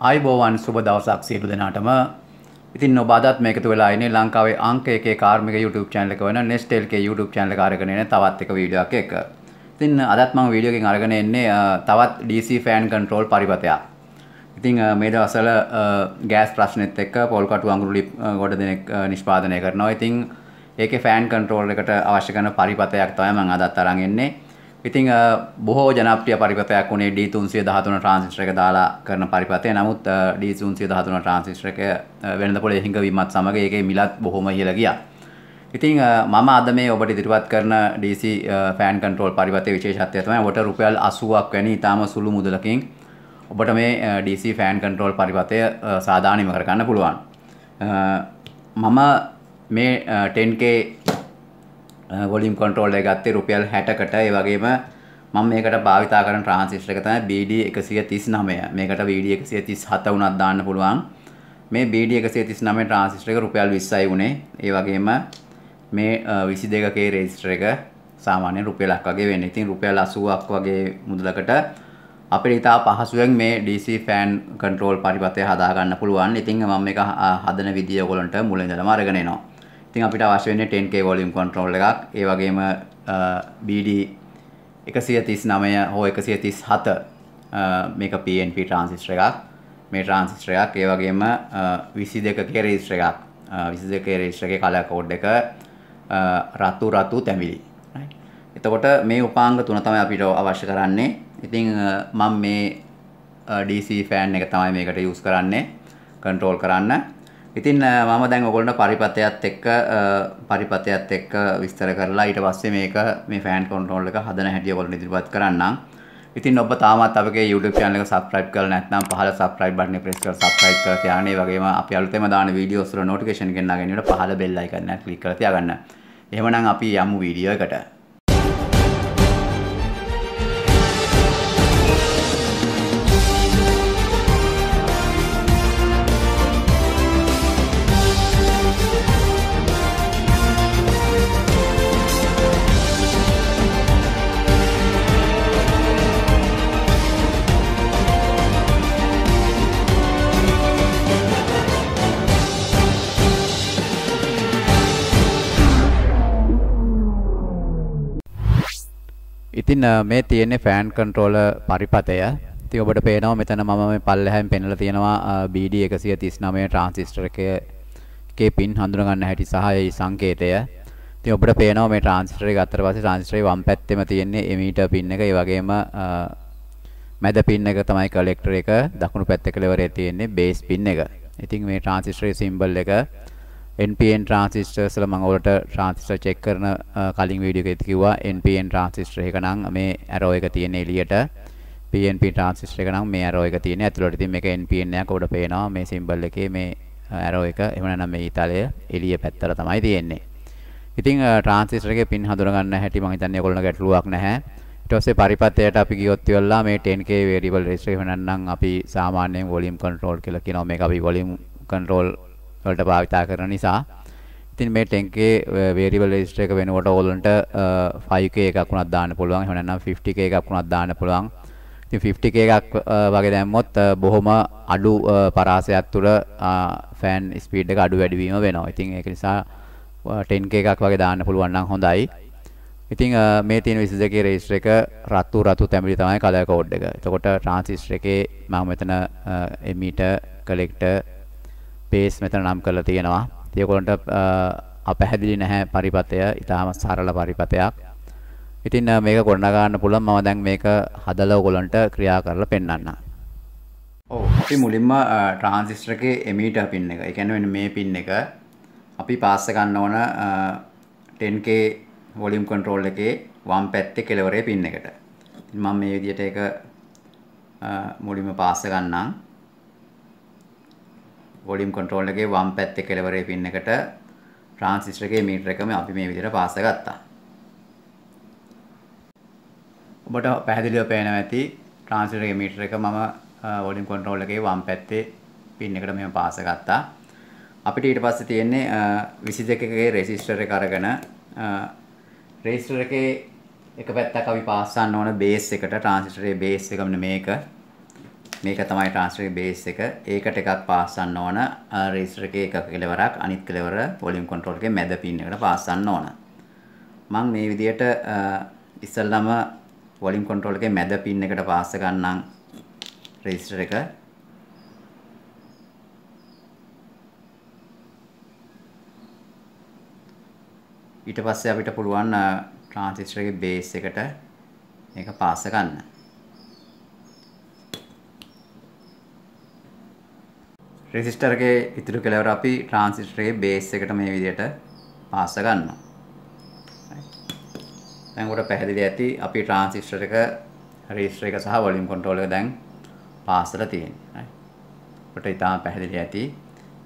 අයිබෝවන් සුබ දවසක් සියලු දෙනාටම ඉතින් ඔබාදත් මේකතු වෙලා ඉන්නේ ලංකාවේ අංක එකේ කාර්මික YouTube channel එක වෙන Nestel එකේ YouTube channel එක අරගෙන එන තවත් එක වීඩියෝ එකක් එක. ඉතින් අදත් මම වීඩියෝ එකෙන් අරගෙන එන්නේ තවත් DC fan control පරිපතයක්. ඉතින් මේ දවස්වල ගෑස් ප්‍රශ්නෙත් එක්ක පොල් කටු අඟුරු ලිප් ගොඩ දෙනෙක් නිෂ්පාදනය කරනවා. ඉතින් ඒකේ fan control එකට අවශ්‍ය කරන පරිපතයක් තමයි මම අදත් අරන් එන්නේ. ඉතිං බොහෝ ජනප්‍රිය පරිපතයක් වුණේ D313 ට්‍රාන්සිස්ටර් එක දාලා කරන පරිපතය. නමුත් D313 ට්‍රාන්සිස්ටර් එක වෙළඳ පොලේ හිඟවීමත් සමග ඒකේ මිලත් බොහොම ඉහළ ගියා. ඉතිං මම අද මේ ඔබට ඉදිරිපත් කරන DC ෆෑන් කන්ට්‍රෝල් පරිපතයේ විශේෂත්වය තමයි ඔබට රුපියල් 80ක් වැනි ඉතාම සුළු මුදලකින් ඔබට මේ DC ෆෑන් කන්ට්‍රෝල් පරිපතය සාධාරණීකරණය කරගන්න පුළුවන්. මම මේ 10k වොලිම් කොන්ට්‍රෝල් එක ගත්තේ රුපියල් 60කට ඒ වගේම මම මේකට භාවිතා කරන ට්‍රාන්සිස්ටර් එක තමයි BD 139 මේකට BD 137 වුණත් දාන්න පුළුවන් මේ BD 139 ට්‍රාන්සිස්ටර් එක රුපියල් 20යි උනේ ඒ වගේම මේ 22K රෙජිස්ටර් එක සාමාන්‍ය රුපියලක් වගේ වෙන්නේ. ඉතින් රුපියල් 80ක් වගේ මුදලකට අපිට ඉතා පහසුවෙන් මේ DC fan control පරිපථය හදා ගන්න පුළුවන්. ඉතින් මම මේක හදන විදිය ඔයගලන්ට මුලින්දලම අරගෙන එනවා. ඉතින් අපිට අවශ්‍ය වෙන්නේ 10K volume control එකක්. ඒ වගේම BD 139 හෝ 137 මේක PNP transistor එකක්. මේ transistor එකක් ඒ වගේම 22K register එකක්. 22K register එකේ color code එක රතු රතු තැඹිලි. එතකොට මේ උපාංග තුන තමයි අපිට අවශ්‍ය කරන්නේ. ඉතින් මම මේ DC ෆෑන් එක තමයි මේකට යූස් කරන්නේ. කන්ට්‍රෝල් කරන්න. ඉතින් මම දැන් ඔයගොල්ලන්ට පරිපතයත් එක්ක පරිපතයත් එක්ක විස්තර කරලා ඊට පස්සේ මේක මේ ෆෑන් කන්ට්‍රෝල් එක හදන හැටි ඔයගොල්ලන්ට ඉදිරිපත් කරන්නම්. ඉතින් ඔබ තාමත් අපගේ YouTube channel එක subscribe කරලා නැත්නම් පහළ subscribe button එක press කරලා subscribe කරලා තියාගන්න. ඒ වගේම අපි අලුතෙන් දාන videos වල notification එක ගෙන්නා ගැනීමට පහළ bell icon එක click කරලා තියාගන්න. එහෙමනම් අපි යමු වීඩියෝ එකට. ඉතින් මේ තියෙන්නේ ෆෑන් කන්ට්‍රෝලර් පරිපතය. ඉතින් ඔබට පේනවා මෙතන මම මේ පල්ලෙහැන් පෙන්ලා තියෙනවා BD 139 ට්‍රාන්සිස්ටර් එකේ පින් හඳුනා ගන්න හැටි සහ ඒ සංකේතය. ඉතින් ඔබට පේනවා මේ ට්‍රාන්සිස්ටර් එක ගත්තට පස්සේ ට්‍රාන්සිස්ටරේ වම් පැත්තෙම තියෙන්නේ එමීටර් පින් එක. ඒ වගේම මැද පින් එක තමයි කලෙක්ටර් එක. දකුණු පැත්තේ කෙළවරේ තියෙන්නේ බේස් පින් එක. ඉතින් මේ ට්‍රාන්සිස්ටරේ සිම්බල් එක NPN transistors වල මම ඔයාලට transistor check කරන කලින් වීඩියෝ එකේදී කිව්වා NPN transistor එක නම් මේ arrow එක තියෙන එළියට PNP transistor එක නම් මේ arrow එක තියෙන ඇතුළට. ඉතින් මේක NPN එකක් උඩ පේනවා මේ symbol එකේ මේ arrow එක. එහෙම නැත්නම් මේ තලය එළිය පැත්තට තමයි තියෙන්නේ. ඉතින් ට්‍රාන්සිස්ටර් එකේ පින් හඳුන ගන්න හැටි මම හිතන්නේ ඔයගොල්ලෝ ගැටලුවක් නැහැ. ඊට පස්සේ පරිපථයට අපි ගියොත් ඉවරලා මේ 10k variable registration නැත්නම් අපි සාමාන්‍යයෙන් volume control කියලා කියනවා. මේක අපි volume control වලට භාවිතා කරන නිසා ඉතින් මේ 10k variable register එක වෙනකොට ඕගොල්ලන්ට 5k එකක් වුණත් දාන්න පුළුවන්. එහෙම නැත්නම් 50k එකක් වුණත් දාන්න පුළුවන්. ඉතින් 50k එකක් වගේ දැම්මොත් බොහොම අඩු පරාසයක් තුළ ෆෑන් ස්පීඩ් එක අඩු වැඩි වීම වෙනවා. ඉතින් ඒක නිසා 10k එකක් වගේ දාන්න පුළුවන් නම් හොඳයි. ඉතින් මේ තියෙන 22k register එක රතු රතු තැඹිලි තමයි color code එක. එතකොට transistor එකේ මම මෙතන emitter collector පේස් මෙතන නම් කරලා තියෙනවා. ඒගොල්ලන්ට අපැහැදිලි නැහැ පරිපතය. ඊටාම සරල පරිපතයක්. ඉතින් මේක ගොඩනගා ගන්න පුළුවන්. මම දැන් මේක හදලා ඔයගොල්ලන්ට ක්‍රියා කරලා පෙන්වන්නම්. ඔව්. අපි මුලින්ම ට්‍රාන්සිස්ටර් එකේ එමීටර් පින් එක. ඒ කියන්නේ මේ පින් එක අපි පාස්ස ගන්න ඕන 10K වොලියම් කන්ට්‍රෝල් එකේ වම් පැත්තේ කෙලවරේ පින් එකට. ඉතින් මම මේ විදිහට ඒක මුලින්ම පාස්ස ගන්නම්. වොලියම් කන්ට්‍රෝල් එකේ වම් පැත්තේ කෙළවරේ පින් එකට ට්‍රාන්සිස්ටර් එකේ මීටර එකම අපි මේ විදිහට පාස ගත්තා. ඔබට පැහැදිලිව පේනවා ඇති ට්‍රාන්සිස්ටර් එකේ මීටර එක මම වොලියම් කන්ට්‍රෝල් එකේ වම් පැත්තේ පින් එකට මෙහෙම පාස ගත්තා. අපිට ඊට පස්සේ තියෙන්නේ 22 එකේ රෙසිස්ටර් එක අරගෙන රෙසිස්ටර් එකේ එක පැත්තක් අපි පාස් කරන්න ඕන බේස් එකට ට්‍රාන්සිස්ටරේ බේස් එක මෙන්න මේක මේක තමයි ට්‍රාන්ස්ෆර් බේස් එක. ඒකට එකක් පාස් කරන්න ඕන. රෙජිස්ටර් එකේ එකක කෙලවරක් අනිත් කෙලවර වොලියම් කන්ට්‍රෝල් එකේ මැද පින් එකට පාස් කරන්න ඕන. මම මේ විදියට ඉස්සල්ලාම වොලියම් කන්ට්‍රෝල් එකේ මැද පින් එකට පාස් ගන්නම් රෙජිස්ටර් එක. ඊට පස්සේ අපිට පුළුවන් ට්‍රාන්සිස්ටර් එකේ බේස් එකට මේක පාස් කරන්න. රෙසිස්ටර්ගේ ඉතුරු කෙලවර අපි ට්‍රාන්සිස්ටර්ගේ බේස් එකට මේ විදිහට පාස් ගන්නවා. දැන් උඩ පැහැදිලි ඇති අපි ට්‍රාන්සිස්ටර් එක රෙජිස්ටර් එක සහ වොලියම් කන්ට්‍රෝල් එක දැන් පාස් වෙලා තියෙනවා. ඔබට ඉතාම පැහැදිලි ඇති.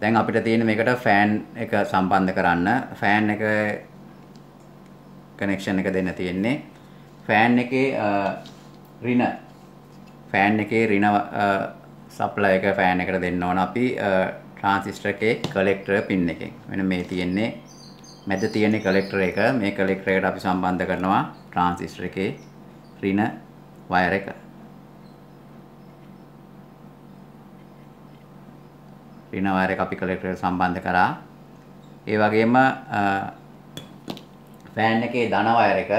දැන් අපිට තියෙන මේකට ෆෑන් එක සම්බන්ධ කරන්න ෆෑන් එක කනෙක්ෂන් එක දෙන්න තියෙන්නේ. ෆෑන් එකේ රින ෆෑන් එකේ රින සප්ලයි එක ෆෑන් එකට දෙන්න ඕන අපි ට්‍රාන්සිස්ටර් එකේ කලෙක්ටර් පින් එකෙන්. වෙන මේ තියෙන්නේ මැද තියෙන කලෙක්ටර් එක. මේ කලෙක්ටර් එකට අපි සම්බන්ධ කරනවා ට්‍රාන්සිස්ටර් එකේ ඍණ වයර් එක. ඍණ වයර් එක අපි කලෙක්ටර් එකට සම්බන්ධ කරා. ඒ වගේම ෆෑන් එකේ ධන වයර් එක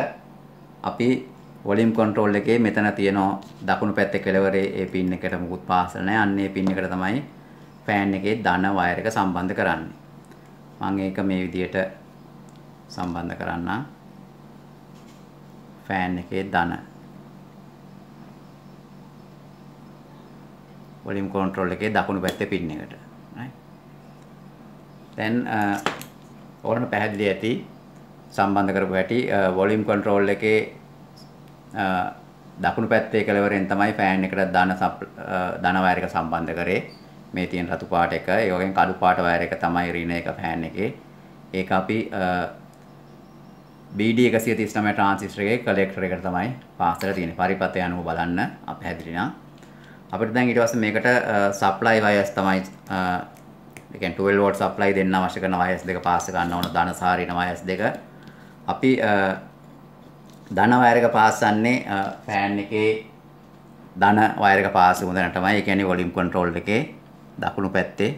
අපි වොලියම් කන්ට්‍රෝල් එකේ මෙතන තියෙනවා දකුණු පැත්තේ කෙළවරේ ඒ පින් එකට මුකුත් පාසල නැහැ. අන්න ඒ පින් එකට තමයි ෆෑන් එකේ ධන වයර් එක සම්බන්ධ කරන්නේ. මම ඒක මේ විදිහට සම්බන්ධ කරන්නම්. ෆෑන් එකේ ධන වොලියම් කන්ට්‍රෝල් එකේ දකුණු පැත්තේ පින් එකට. දැන් ඕරණ පැහැදිලි ඇති සම්බන්ධ කරපු හැටි වොලියම් කන්ට්‍රෝල් එකේ දකුණු පැත්තේ කෙළවරෙන් තමයි ෆෑන් එකට දාන ධන වයර් එක සම්බන්ධ කරේ. මේ තියෙන රතු පාට එක, ඒ වගේම කළු පාට වයර් එක තමයි රීන එක ෆෑන් එකේ. ඒක අපි BD 139 ට්‍රාන්සිස්ටර් එකේ කලෙක්ටර් එකට තමයි පාස් කරලා තියෙන්නේ. පරිපතය අනුව බලන්න අපි හැදිරිනා. අපිට දැන් ඊට පස්සේ මේකට සප්ලයි වයර්ස් තමයි ඒ කියන්නේ 12 වෝල්ට් සප්ලයි දෙන්න අවශ්‍ය කරන වයර්ස් දෙක පාස් ගන්න ඕන ධන සාරින වයර්ස් දෙක. අපි ධන වයරක පාස්සන්නේ ෆෑන් එකේ ධන වයරක පාස්ස හොඳන තමයි. ඒ කියන්නේ වොලියම් කන්ට්‍රෝල් එකේ දකුණු පැත්තේ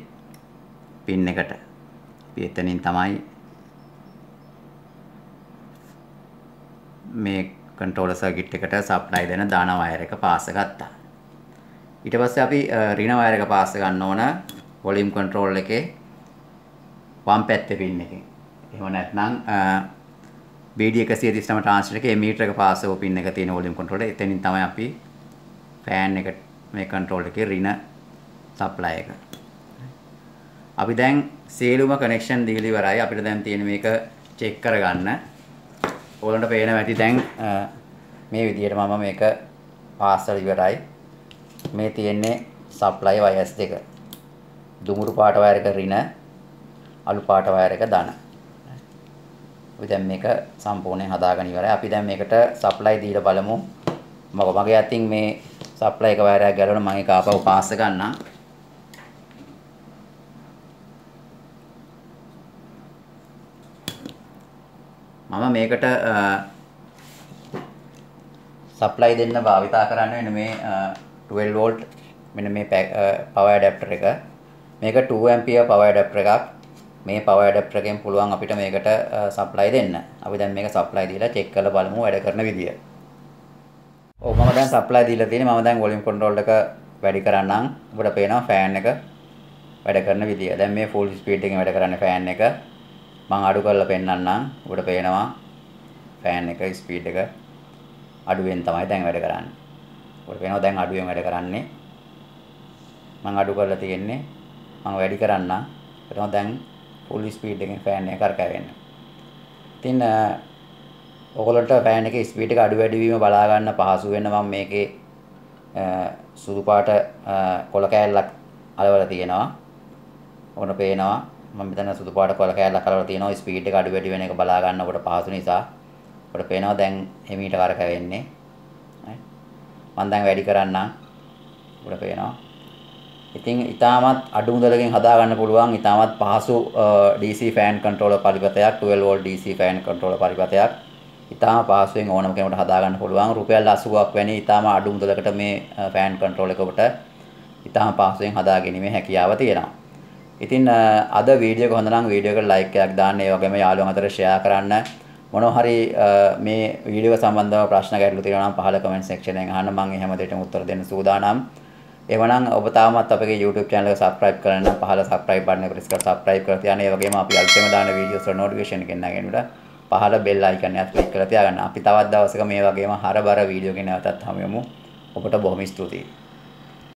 පින් එකට. අපි එතනින් තමයි මේ කන්ට්‍රෝලර් සර්කිට් එකට සප්ලයි දෙන ධන වයර් එක පාස් ගත්තා. ඊට පස්සේ අපි ඍණ වයර් එක පාස් ගන්න ඕන වොලියම් කන්ට්‍රෝල් එකේ වම් පැත්තේ පින් එකෙන්. එහෙම නැත්නම් BD 139 ට්‍රාන්සිස්ටර් එකේ මීටරක පාසෝ පින් එක තියෙන වොලියම් කන්ට්‍රෝලර් එතනින් තමයි අපි ෆෑන් එක මේ කන්ට්‍රෝල් එකේ රින සප්ලයි එක. අපි දැන් සියලුම කනෙක්ෂන් දීලා ඉවරයි. අපිට දැන් තියෙන මේක චෙක් කරගන්න. ඕලන්ට පේන ඇති දැන් මේ විදිහට මම මේක පාස්සල් ඉවරයි. මේ තියෙන්නේ සප්ලයි වයස් දෙක. දුමුරු පාට වයර් එක රින අලු පාට වයර් එක ධන. අපි දැන් මේක සම්පූර්ණයෙන් හදාගෙන ඉවරයි. අපි දැන් මේකට සප්ලයි දීලා බලමු. මගේ අතින් මේ සප්ලයි එක වයරයක් ගලවන මම ඒක ආපහු පාස් ගන්නම්. මම මේකට සප්ලයි දෙන්න භාවිතා කරන්න වෙන මේ 12 වෝල්ට් මෙන්න මේ පවර් ඇඩැප්ටර් එක. මේක 2 ඇම්පියර් පවර් ඇඩැප්ටර් එකක්. මේ power adapter එකෙන් පුළුවන් අපිට මේකට supply දෙන්න. අපි දැන් මේක supply දීලා check කරලා බලමු වැඩ කරන විදිය. ඔව් මම දැන් supply දීලා තියෙන්නේ මම දැන් volume control එක වැඩි කරන්නම්. ඔබට පේනවා fan එක වැඩ කරන විදිය. දැන් මේ full speed එකෙන් වැඩ කරන්නේ fan එක. මම අඩු කරලා පෙන්නන්නම්. ඔබට පේනවා fan එක speed එක අඩුවෙන් තමයි දැන් වැඩ කරන්නේ. ඔබට පේනවා දැන් අඩුවෙන් වැඩ කරන්නේ. මම අඩු කරලා තියෙන්නේ. මම වැඩි කරන්නම්. එතකොට දැන් ෆුල් ස්පීඩ් එකකින් ෆෑන් එක කරකැවෙන්න. ඉතින් ඔයගොල්ලන්ට ෆෑන් එකේ ස්පීඩ් එක අඩු වැඩි වීම බලා ගන්න පහසු වෙන මම මේකේ සුදු පාට කොළ කෑල්ලක් අලවලා තියෙනවා. ඔන්න පේනවා මම මෙතන සුදු පාට කොළ කෑල්ලක් අලවලා තියෙනවා ස්පීඩ් එක අඩු වැඩි වෙන එක බලා ගන්න ඔබට පහසු නිසා. ඔබට පේනවා දැන් හිමීට කරකැවෙන්නේ. මම දැන් වැඩි කරන්නම්. ඔබට පේනවා ඉතින් ඊටමත් අඩු මුදලකින් හදා ගන්න පුළුවන් ඊටමත් පහසු DC ෆෑන් කන්ට්‍රෝලර් පරිපථයක් 12 volt DC ෆෑන් කන්ට්‍රෝලර් පරිපථයක් ඊටම පහසුවෙන් ඕනම කෙනෙකුට හදා ගන්න පුළුවන් රුපියල් 80ක් වැනි ඊටම අඩු මුදලකට මේ ෆෑන් කන්ට්‍රෝල් එක ඔබට ඊටම පහසුවෙන් හදා ගැනීමේ හැකියාව තියෙනවා. ඉතින් අද වීඩියෝ එක හොඳ නම් වීඩියෝ එකට ලයික් එකක් දාන්න ඒ වගේම යාළුවන් අතර share කරන්න මොනවා හරි මේ වීඩියෝ සම්බන්ධව ප්‍රශ්න ගැටලු තියෙනවා නම් පහල comment section එකෙන් අහන්න මම හැමදේටම උත්තර දෙන්න සූදානම්. එවනම් ඔබ තාමත් අපගේ YouTube channel එක subscribe කරලා නම් පහළ subscribe button එක press කරලා subscribe කරලා තියාගන්න. ඒ වගේම අපි අලුතෙන් දාන videos වල notification එක නැගෙනුට පහළ bell icon එකත් click කරලා තියාගන්න. අපි තවත් දවසක මේ වගේම හරබර video එක නැවතත් හමු වෙමු. ඔබට බොහොම ස්තුතියි.